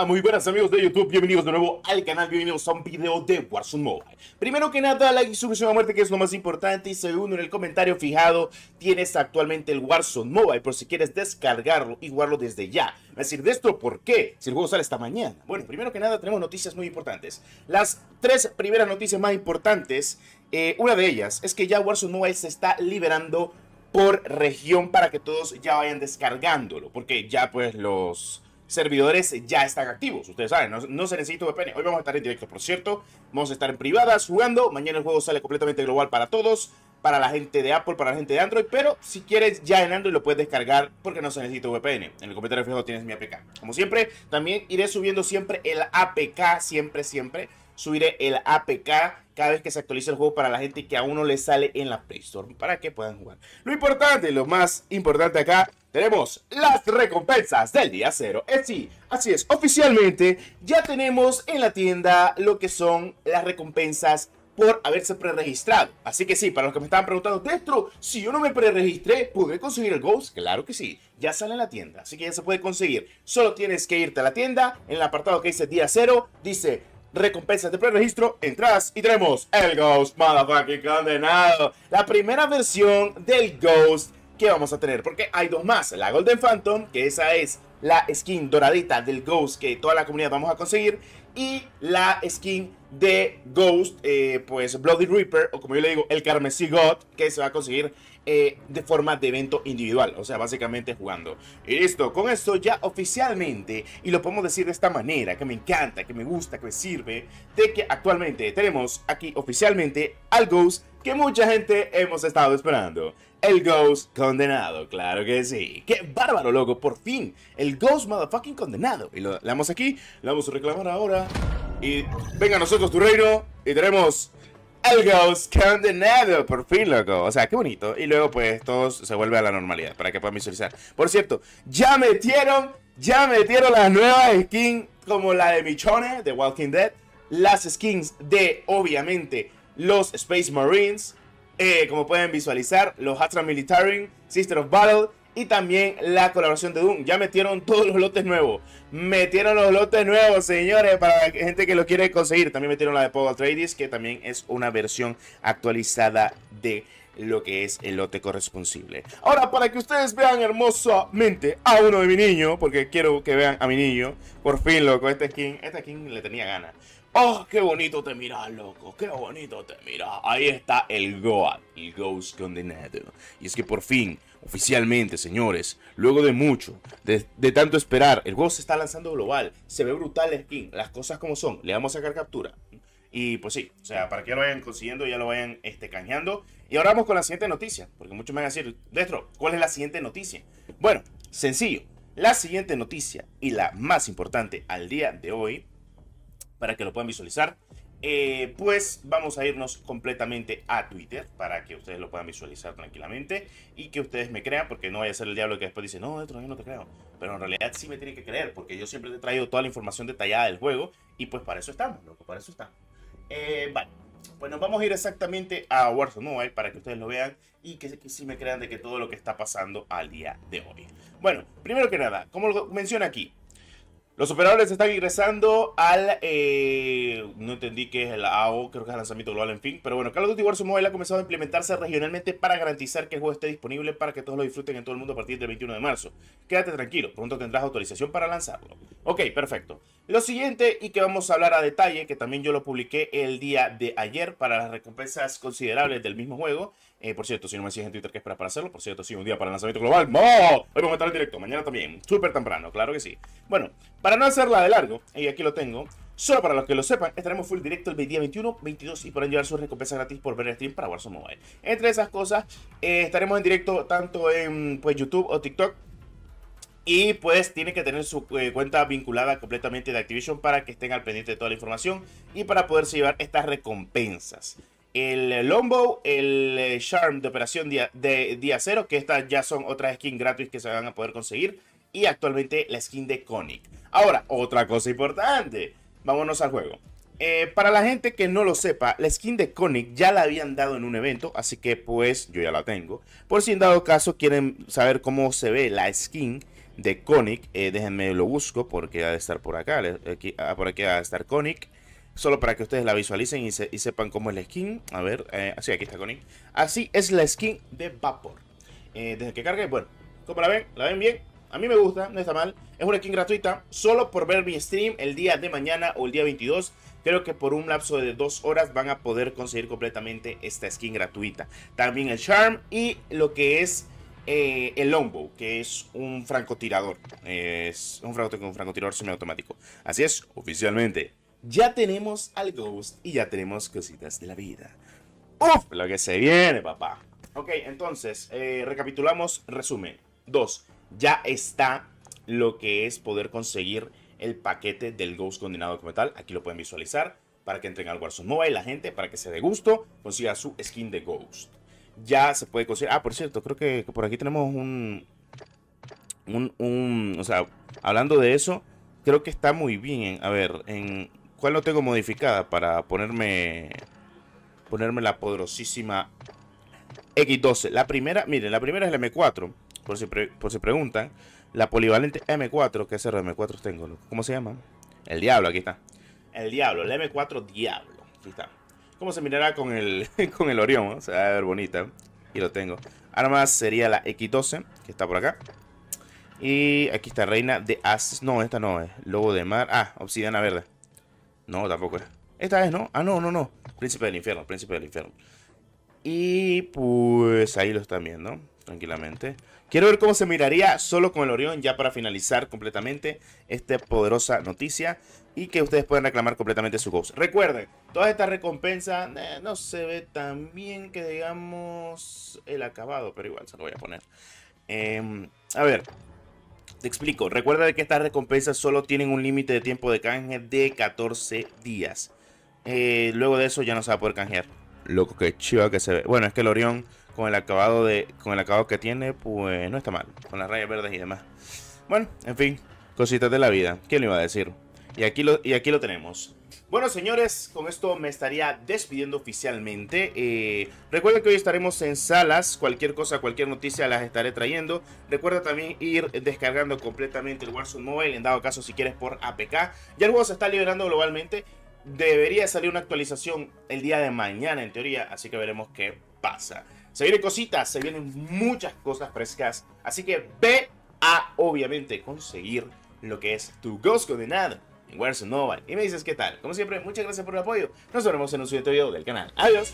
Ah, muy buenas amigos de YouTube, bienvenidos de nuevo al canal, bienvenidos a un video de Warzone Mobile Primero que nada, like y suscripción a muerte que es lo más importante Y segundo, en el comentario fijado tienes actualmente el Warzone Mobile Por si quieres descargarlo y jugarlo desde ya Es decir, de esto, ¿por qué? Si el juego sale esta mañana Bueno, primero que nada tenemos noticias muy importantes Las tres primeras noticias más importantes eh, Una de ellas es que ya Warzone Mobile se está liberando por región para que todos ya vayan descargándolo Porque ya pues los servidores ya están activos. Ustedes saben, no, se necesita VPN. Hoy vamos a estar en directo, por cierto. Vamos a estar en privadas jugando. Mañana el juego sale completamente global para todos. Para la gente de Apple, para la gente de Android. Pero si quieres, ya en Android lo puedes descargar porque no se necesita VPN. En el computador fijo tienes mi APK. Como siempre, también iré subiendo siempre el APK, siempre, siempre subiré el APK cada vez que se actualice el juego para la gente que aún no le sale en la Play Store para que puedan jugar. Lo importante, lo más importante acá, tenemos las recompensas del día cero. Así, eh, así es, oficialmente ya tenemos en la tienda lo que son las recompensas por haberse preregistrado. Así que sí, para los que me estaban preguntando, Destro, si yo no me preregistré, ¿podré conseguir el Ghost? Claro que sí, ya sale en la tienda, así que ya se puede conseguir. Solo tienes que irte a la tienda, en el apartado que dice día cero, dice recompensas de preregistro, Entras y tenemos el Ghost Motherfucking Condenado. La primera versión del Ghost que vamos a tener, porque hay dos más, la Golden Phantom, que esa es la skin doradita del Ghost que toda la comunidad vamos a conseguir y la skin de Ghost, eh, pues Bloody Reaper, o como yo le digo, el Carmesí God, que se va a conseguir eh, de forma de evento individual, o sea, básicamente jugando. Y listo, con esto ya oficialmente, y lo podemos decir de esta manera, que me encanta, que me gusta, que me sirve, de que actualmente tenemos aquí oficialmente al Ghost que mucha gente hemos estado esperando. El Ghost condenado, claro que sí. ¡Qué bárbaro, loco! Por fin, el Ghost motherfucking condenado. Y lo damos aquí, lo vamos a reclamar ahora. Y venga nosotros tu reino y tenemos el Ghost condenado, por fin, loco. O sea, qué bonito. Y luego, pues, todo se vuelve a la normalidad para que puedan visualizar. Por cierto, ya metieron, ya metieron las nuevas skins como la de Michone de Walking Dead. Las skins de, obviamente, los Space Marines, eh, como pueden visualizar, los Astra Military, Sister of Battle y también la colaboración de Doom. Ya metieron todos los lotes nuevos. Metieron los lotes nuevos, señores, para la gente que lo quiere conseguir. También metieron la de Paul Atreides, que también es una versión actualizada de lo que es el lote corresponsible. Ahora, para que ustedes vean hermosamente a uno de mi niño, porque quiero que vean a mi niño, por fin, loco, esta skin, esta skin le tenía ganas. ¡Oh, qué bonito te miras, loco! ¡Qué bonito te mira. Ahí está el Goat, el Ghost Condenado. Y es que por fin, oficialmente, señores, luego de mucho, de, tanto esperar, el juego se está lanzando global. Se ve brutal el skin, las cosas como son. Le vamos a sacar captura. Y pues sí, o sea, para que lo vayan consiguiendo, ya lo vayan este, canjeando. Y ahora vamos con la siguiente noticia, porque muchos me van a decir, Destro, ¿cuál es la siguiente noticia? Bueno, sencillo. La siguiente noticia y la más importante al día de hoy para que lo puedan visualizar. Eh, pues vamos a irnos completamente a Twitter para que ustedes lo puedan visualizar tranquilamente y que ustedes me crean, porque no vaya a ser el diablo que después dice, no, yo no te creo. Pero en realidad sí me tienen que creer, porque yo siempre te he traído toda la información detallada del juego y pues para eso estamos, loco, para eso estamos. Eh, bueno, vale, pues nos vamos a ir exactamente a Warzone Mobile para que ustedes lo vean y que, sí me crean de que todo lo que está pasando al día de hoy. Bueno, primero que nada, como lo menciona aquí, los operadores están ingresando al. Eh, no entendí qué es el AO, creo que es el lanzamiento global, en fin. Pero bueno, Carlos of Duty Mobile ha comenzado a implementarse regionalmente para garantizar que el juego esté disponible para que todos lo disfruten en todo el mundo a partir del 21 de marzo. Quédate tranquilo, pronto tendrás autorización para lanzarlo. Ok, perfecto. Lo siguiente y que vamos a hablar a detalle, que también yo lo publiqué el día de ayer para las recompensas considerables del mismo juego, eh, por cierto, si no me sigues en Twitter, ¿qué esperas para hacerlo? Por cierto, sí, un día para el lanzamiento global. ¡No! Hoy vamos a estar en directo, mañana también, súper temprano, claro que sí. Bueno, para no hacerla de largo, y aquí lo tengo, solo para los que lo sepan, estaremos full directo el día 21, 22 y podrán llevar sus recompensas gratis por ver el stream para Warzone Mobile. Entre esas cosas, eh, estaremos en directo tanto en pues, YouTube o TikTok, y pues tiene que tener su eh, cuenta vinculada completamente de Activision para que estén al pendiente de toda la información y para poderse llevar estas recompensas el Longbow, el eh, Charm de Operación Día, de Día Cero, que estas ya son otras skins gratis que se van a poder conseguir. Y actualmente la skin de Conic. Ahora, otra cosa importante. Vámonos al juego. Eh, para la gente que no lo sepa, la skin de Conic ya la habían dado en un evento, así que pues yo ya la tengo. Por si en dado caso quieren saber cómo se ve la skin de Conic, eh, déjenme lo busco porque ha de estar por acá, ah, por aquí ha de estar Conic. Solo para que ustedes la visualicen y, sepan cómo es la skin. A ver, así eh, aquí está Connie. Así es la skin de Vapor. Eh, desde que cargue, bueno, ¿Cómo la ven? ¿La ven bien? A mí me gusta, no está mal. Es una skin gratuita, solo por ver mi stream el día de mañana o el día 22. Creo que por un lapso de dos horas van a poder conseguir completamente esta skin gratuita. También el Charm y lo que es eh, el Longbow, que es un francotirador. es un, un francotirador semiautomático. Así es, oficialmente ya tenemos al Ghost y ya tenemos cositas de la vida. ¡Uf! Lo que se viene, papá. Ok, entonces, eh, recapitulamos, resumen. Dos. Ya está lo que es poder conseguir el paquete del Ghost condenado como tal. Aquí lo pueden visualizar para que entren al Warzone Mobile la gente, para que se dé gusto, consiga su skin de Ghost. Ya se puede conseguir. Ah, por cierto, creo que por aquí tenemos un, un, un, o sea, hablando de eso, creo que está muy bien. A ver, en ¿Cuál no tengo modificada para ponerme ponerme la poderosísima X12? La primera, miren, la primera es la M4, por si, por preguntan. La polivalente M4, que cerro de M4 tengo? ¿Cómo se llama? El Diablo, aquí está. El Diablo, la M4 Diablo, aquí está. ¿Cómo se mirará con el, con el Orión? Se va a ver bonita. Y lo tengo. más sería la X12, que está por acá. Y aquí está Reina de As. No, esta no es. Lobo de mar. Ah, obsidiana verde. No, tampoco era. Esta vez ¿no? Ah, no, no, no. Príncipe del infierno, príncipe del infierno. Y pues ahí lo están viendo, tranquilamente. Quiero ver cómo se miraría solo con el Orión, ya para finalizar completamente esta poderosa noticia y que ustedes puedan reclamar completamente su Ghost. Recuerden, toda esta recompensa eh, no se ve tan bien que digamos el acabado, pero igual se lo voy a poner. Em, a ver, te explico. Recuerda que estas recompensas solo tienen un límite de tiempo de canje de 14 días. Eh, luego de eso ya no se va a poder canjear. Loco, que chiva que se ve. Bueno, es que el Orión con el acabado de con el acabado que tiene, pues no está mal, con las rayas verdes y demás. Bueno, en fin, cositas de la vida. ¿Quién le iba a decir? Y aquí lo, y aquí lo tenemos. Bueno, señores, con esto me estaría despidiendo oficialmente. Eh, recuerden que hoy estaremos en salas. Cualquier cosa, cualquier noticia las estaré trayendo. Recuerda también ir descargando completamente el Warzone Mobile, en dado caso si quieres por APK. Ya el juego se está liberando globalmente. Debería salir una actualización el día de mañana, en teoría, así que veremos qué pasa. Se vienen cositas, se vienen muchas cosas frescas. Así que ve a, obviamente, conseguir lo que es tu Ghost Condenado en Y me dices qué tal. Como siempre, muchas gracias por el apoyo. Nos vemos en un siguiente video del canal. Adiós.